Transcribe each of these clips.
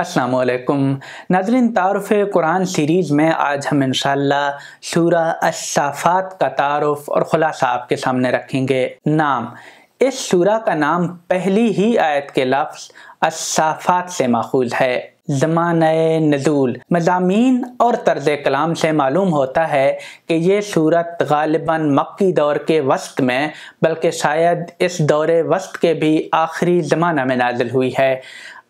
असलकुम नाजरीन तारफ़ कुरान सीरीज़ में आज हम इन शूरा असाफ़ात का तारफ़ और ख़ुलासा आपके सामने रखेंगे नाम इस शूरा का नाम पहली ही आयत के लफ्ज़ असाफ़ात से माखूज है जमान नजूल मजामी और तर्ज कलाम से मालूम होता है कि ये सूरत गालिबा मक्की दौर के वस्त में बल्कि शायद इस दौरे वस्त के भी आखिरी ज़माना में नाजिल हुई है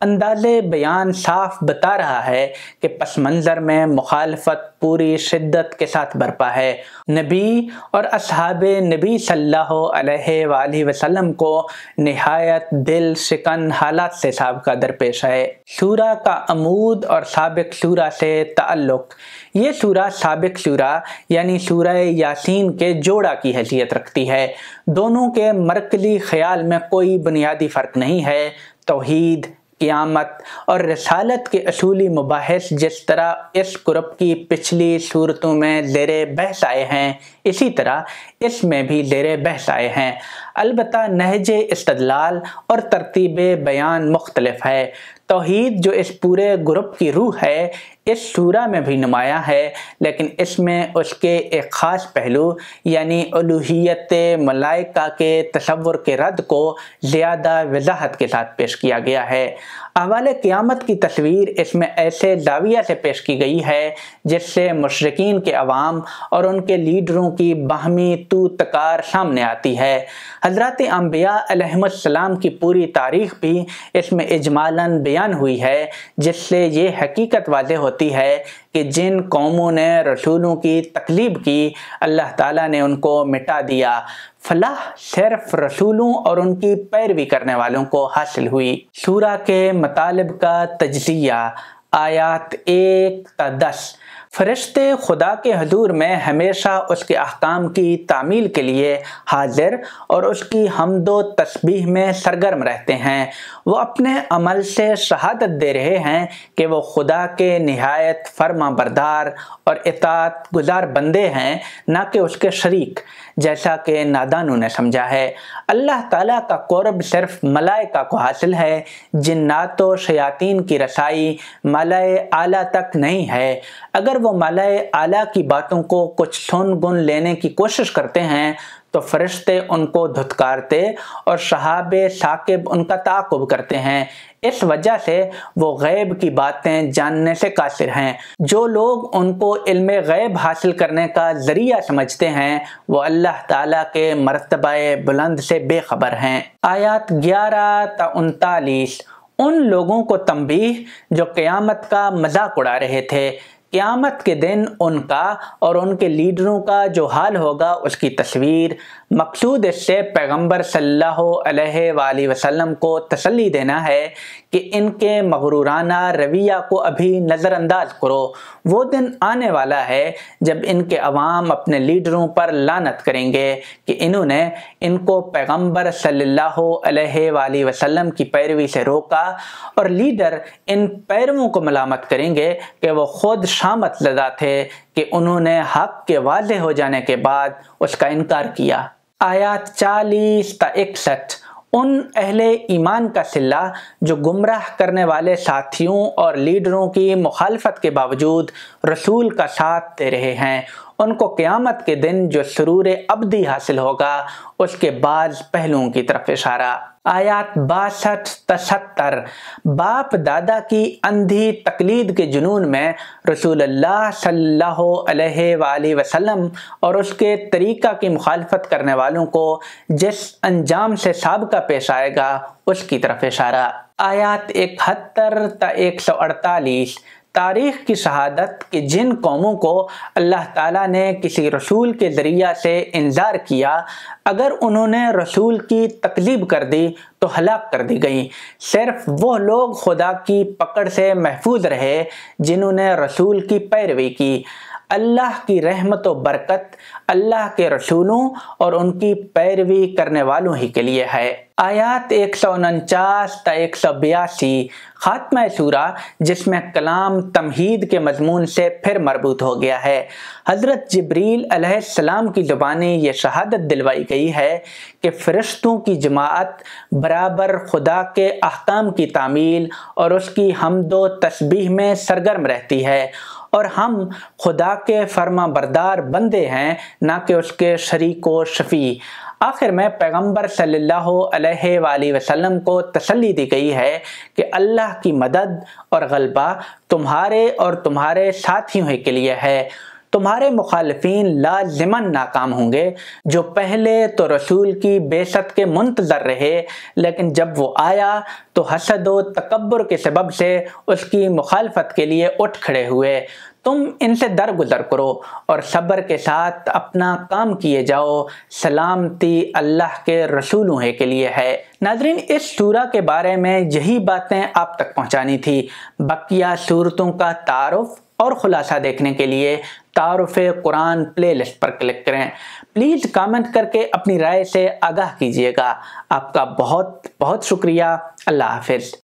अंदाज बयान साफ बता रहा है कि पस मंज़र में मुखालफत पूरी शिद्दत के साथ बरपा है नबी और अब नबी सल्ला वसलम को नहायत दिल शिकन हालात से सबका दरपेश है सूरा का अमूद और सबक सूरा से ताल्लुक़ ये सूरा सबक सूरा यानी सूरह यासीन के जोड़ा की हैसियत रखती है दोनों के मरकली ख्याल में कोई बुनियादी फ़र्क नहीं है तोहद क़ियामत और रसालत के असूली मुबास जिस तरह इस ग्रुप की पिछली सूरतों में ज़ेर बहस आए हैं इसी तरह इसमें भी ज़ेर बहस आए हैं अलबत् नहज इस्तलाल और तरतीब बयान मुख्तलफ है तोहद जो इस पूरे ग्रुप की रूह है इस सूरा में भी नुमाया है लेकिन इसमें उसके एक ख़ास पहलू यानी अलूहियत मलाइका के तस्वुर के रद्द को ज़्यादा वजाहत के साथ पेश किया गया है अवाल क़्यामत की तस्वीर इसमें ऐसे दाविया से पेश की गई है जिससे मशरकिन के अवाम और उनके लीडरों की बाहमी तो तकार सामने आती है हजरत अम्बियाम की पूरी तारीख भी इसमें इजमालन बयान हुई है जिससे ये हकीकत वाज होती होती है कि जिन कौमों ने रसूलों की तकलीब की अल्लाह ताला ने उनको मिटा दिया फलाह सिर्फ रसूलों और उनकी पैरवी करने वालों को हासिल हुई शूरा के मतलब का तजिया आयात एक दस फरिश्ते खुदा के हजूर में हमेशा उसके अहकाम की तामील के लिए हाजिर और उसकी हमदो तस्बीह में सरगर्म रहते हैं वो अपने अमल से शहादत दे रहे हैं कि वो खुदा के नहायत फर्मा बरदार और इतात गुजार बंदे हैं ना कि उसके शरीक जैसा कि नादानों ने समझा है अल्लाह ताला का कौरब सिर्फ मलाइका को हासिल है जिन्नात शयातीन की रसाई मलाए आला तक नहीं है अगर वो मलय आला की बातों को कुछ सुन गुन लेने की कोशिश करते हैं तो फरिश्ते उनको धुतकारते और शहाब साकिब उनका ताकुब करते हैं इस वजह से वो गैब की बातें जानने से कासिर हैं जो लोग उनको इल्म गैब हासिल करने का ज़रिया समझते हैं वो अल्लाह ताला के मरतबा बुलंद से बेखबर हैं आयात ग्यारह ता उन लोगों को तंबीह जो क़यामत का मजाक उड़ा रहे थे क़्यामत के दिन उनका और उनके लीडरों का जो हाल होगा उसकी तस्वीर मकसूद इससे पैगम्बर सल्लल्लाहु वसलम को तसली देना है कि इनके मगरूराना रवैया को अभी नज़रअंदाज करो वो दिन आने वाला है जब इनके अवाम अपने लीडरों पर लानत करेंगे कि इन्होंने इनको पैगम्बर सल्लल्लाहु वसलम की पैरवी से रोका और लीडर इन पैरवों को मलामत करेंगे कि वह खुद शामत लदा थे कि उन्होंने हक के वाजे हो जाने के बाद उसका इनकार किया आयात चालीस त इकसठ उन अहले ईमान का सिला जो गुमराह करने वाले साथियों और लीडरों की मुखालफत के बावजूद रसूल का साथ दे रहे हैं उनको क़यामत के दिन जो सरूर अबदी हासिल होगा उसके बाद पहलुओं की तरफ इशारा आयात बासठ तसत्तर बाप दादा की अंधी तकलीद के जुनून में रसूल अल्लाह सल्लल्लाहु अलैहि वसल्लम और उसके तरीक़ा की मुखालफत करने वालों को जिस अंजाम से सबका पेश आएगा उसकी तरफ इशारा आयात इकहत्तर त एक सौ अड़तालीस तारीख़ की शहादत कि जिन कौमों को अल्लाह ताला ने किसी रसूल के ज़रिया से इंजार किया अगर उन्होंने रसूल की तकलीब कर दी तो हलाक कर दी गई सिर्फ वह लोग खुदा की पकड़ से महफूज रहे जिन्होंने रसूल की पैरवी की अल्लाह की रहमत व बरकत अल्लाह के रसूलों और उनकी पैरवी करने वालों ही के लिए है आयात एक सौ उनचास एक सौ बयासी ख़ात्म सूरा जिसमें कलाम तमहीद के मजमून से फिर मरबूत हो गया है हज़रत जबरील अलैहिस्सलाम की ज़ुबान ये शहादत दिलवाई गई है कि फ़रिश्तों की जमात बराबर खुदा के अहकाम की तामील और उसकी हमदो तस्बीह में सरगर्म रहती है और हम खुदा के फर्मा बरदार बंदे हैं ना कि उसके शरीक व शफी आखिर में पैगम्बर सल्ला वसलम को तसली दी गई है कि अल्लाह की मदद और गलबा तुम्हारे और तुम्हारे साथियों के लिए है तुम्हारे मुखालफी लाजमन नाकाम होंगे जो पहले तो रसूल की बेसत के मुंतजर रहे लेकिन जब वो आया तो हसद व तकबर के सबब से उसकी मुखालफत के लिए उठ खड़े हुए तुम इनसे दरगुजर करो और सब्र के साथ अपना काम किए जाओ सलामती अल्लाह के रसूल के लिए है नाजरीन इस सूरा के बारे में यही बातें आप तक पहुंचानी थी बकिया सूरतों का तारफ़ और ख़ुलासा देखने के लिए तारफ़ कुरान प्लेलिस्ट पर क्लिक करें प्लीज़ कमेंट करके अपनी राय से आगाह कीजिएगा आपका बहुत बहुत शुक्रिया अल्लाह हाफिज़